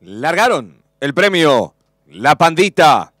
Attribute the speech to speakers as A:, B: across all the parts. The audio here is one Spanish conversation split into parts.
A: largaron el premio La Pandita.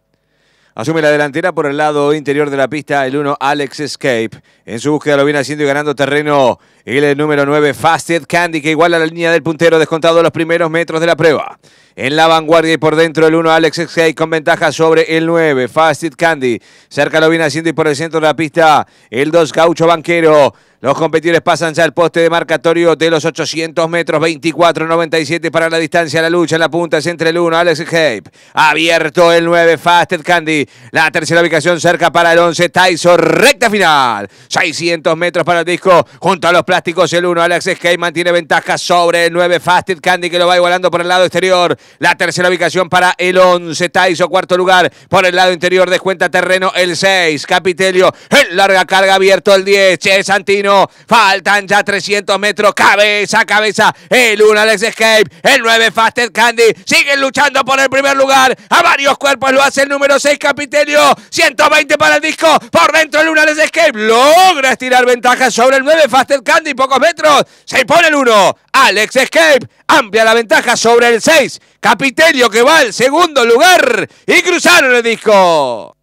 A: Asume la delantera por el lado interior de la pista el 1 Alex Escape. En su búsqueda lo viene haciendo y ganando terreno el número 9 Fasted Candy que iguala la línea del puntero descontado los primeros metros de la prueba. En la vanguardia y por dentro el 1, Alex Escape, con ventaja sobre el 9. Fastid Candy. Cerca lo viene haciendo y por el centro de la pista el 2, Gaucho Banquero. Los competidores pasan ya al poste de marcatorio de los 800 metros, 24-97 para la distancia. La lucha en la punta es entre el 1, Alex Escape. Abierto el 9, Fasted Candy. La tercera ubicación cerca para el 11, Tyson. Recta final. 600 metros para el disco. Junto a los plásticos, el 1, Alex Escape. mantiene ventaja sobre el 9, Fasted Candy, que lo va igualando por el lado exterior. La tercera ubicación para el 11. Taiso, cuarto lugar. Por el lado interior, de Cuenta terreno el 6. Capitelio, en larga carga abierto el 10. Che Santino, faltan ya 300 metros. Cabeza, a cabeza. El 1, Alex Escape. El 9, Faster Candy. Siguen luchando por el primer lugar. A varios cuerpos lo hace el número 6, Capitelio. 120 para el disco. Por dentro, el 1, Alex Escape. Logra estirar ventaja sobre el 9, Faster Candy. Pocos metros. Se impone el 1. Alex Escape amplia la ventaja sobre el 6. Capitelio que va al segundo lugar y cruzaron el disco.